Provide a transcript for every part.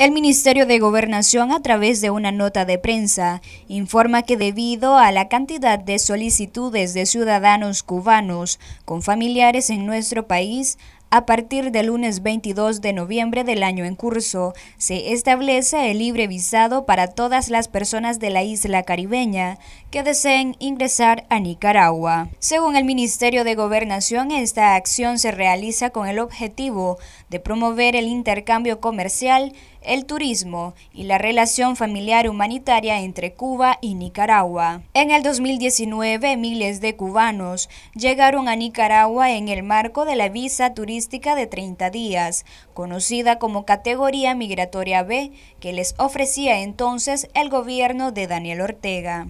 El Ministerio de Gobernación, a través de una nota de prensa, informa que debido a la cantidad de solicitudes de ciudadanos cubanos con familiares en nuestro país, a partir del lunes 22 de noviembre del año en curso, se establece el libre visado para todas las personas de la isla caribeña que deseen ingresar a Nicaragua. Según el Ministerio de Gobernación, esta acción se realiza con el objetivo de promover el intercambio comercial, el turismo y la relación familiar humanitaria entre Cuba y Nicaragua. En el 2019, miles de cubanos llegaron a Nicaragua en el marco de la visa turística de 30 días, conocida como categoría migratoria B, que les ofrecía entonces el gobierno de Daniel Ortega.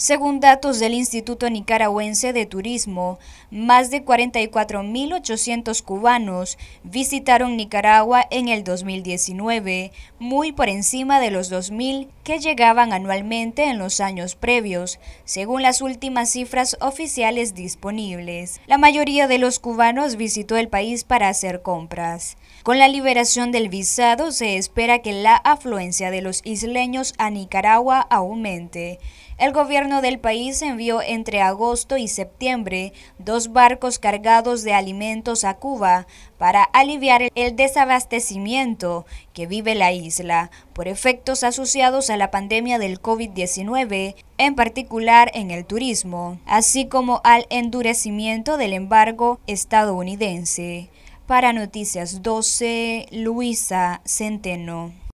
Según datos del Instituto Nicaragüense de Turismo, más de 44.800 cubanos visitaron Nicaragua en el 2019, muy por encima de los 2.000 que llegaban anualmente en los años previos, según las últimas cifras oficiales disponibles. La mayoría de los cubanos visitó el país para hacer compras. Con la liberación del visado se espera que la afluencia de los isleños a Nicaragua aumente. El gobierno del país envió entre agosto y septiembre dos barcos cargados de alimentos a Cuba para aliviar el desabastecimiento que vive la isla por efectos asociados a la pandemia del COVID-19, en particular en el turismo, así como al endurecimiento del embargo estadounidense. Para Noticias 12, Luisa Centeno.